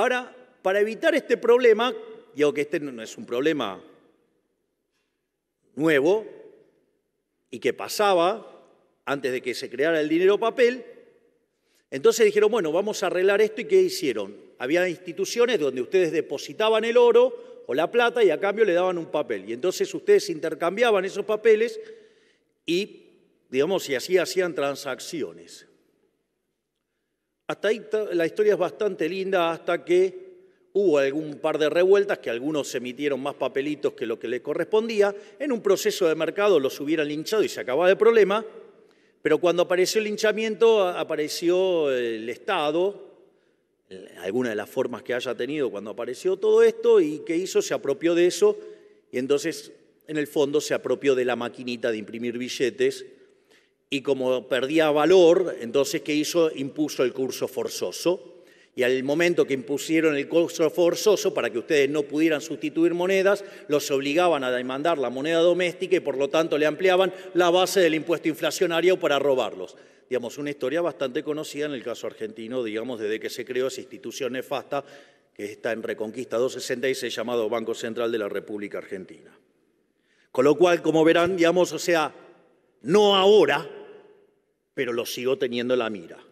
Ahora, para evitar este problema, digo que este no es un problema nuevo y que pasaba antes de que se creara el dinero papel, entonces dijeron, bueno, vamos a arreglar esto y ¿qué hicieron? Había instituciones donde ustedes depositaban el oro o la plata y a cambio le daban un papel. Y entonces ustedes intercambiaban esos papeles y, digamos, y así hacían transacciones. Hasta ahí la historia es bastante linda hasta que hubo algún par de revueltas que algunos emitieron más papelitos que lo que les correspondía. En un proceso de mercado los hubieran linchado y se acababa el problema. Pero cuando apareció el linchamiento, apareció el Estado, alguna de las formas que haya tenido cuando apareció todo esto, y ¿qué hizo? Se apropió de eso, y entonces, en el fondo, se apropió de la maquinita de imprimir billetes y como perdía valor, entonces ¿qué hizo? Impuso el curso forzoso. Y al momento que impusieron el curso forzoso para que ustedes no pudieran sustituir monedas, los obligaban a demandar la moneda doméstica y por lo tanto le ampliaban la base del impuesto inflacionario para robarlos. Digamos, una historia bastante conocida en el caso argentino, digamos, desde que se creó esa institución nefasta que está en Reconquista 266 llamado Banco Central de la República Argentina. Con lo cual, como verán, digamos, o sea, no ahora, pero lo sigo teniendo en la mira.